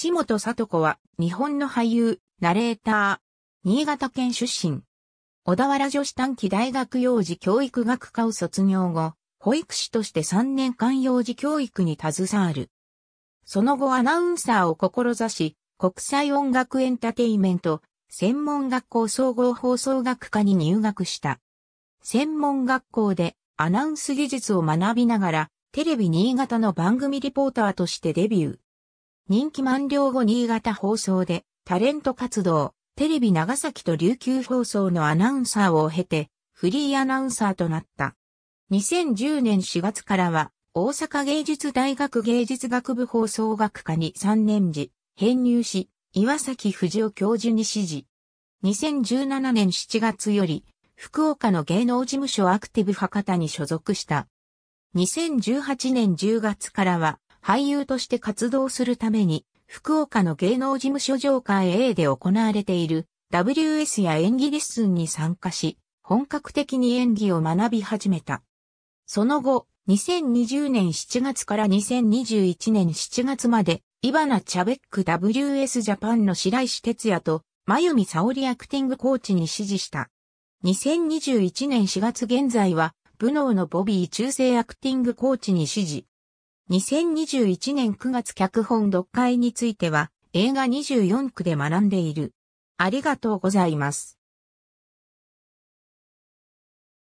岸本聡子は、日本の俳優、ナレーター、新潟県出身。小田原女子短期大学幼児教育学科を卒業後、保育士として3年間幼児教育に携わる。その後アナウンサーを志し、国際音楽エンタテイメント、専門学校総合放送学科に入学した。専門学校でアナウンス技術を学びながら、テレビ新潟の番組リポーターとしてデビュー。任期満了後新潟放送でタレント活動、テレビ長崎と琉球放送のアナウンサーを経て、フリーアナウンサーとなった。2010年4月からは、大阪芸術大学芸術学部放送学科に3年時、編入し、岩崎藤雄教授に指示。2017年7月より、福岡の芸能事務所アクティブ博多に所属した。2018年10月からは、俳優として活動するために、福岡の芸能事務所上官 A で行われている WS や演技レッスンに参加し、本格的に演技を学び始めた。その後、2020年7月から2021年7月まで、イバナ・チャベック WS ジャパンの白石哲也と、マユミ・サオリアクティングコーチに指示した。2021年4月現在は、ブノーのボビー中世アクティングコーチに指示。2021年9月脚本読解については映画24区で学んでいる。ありがとうございます。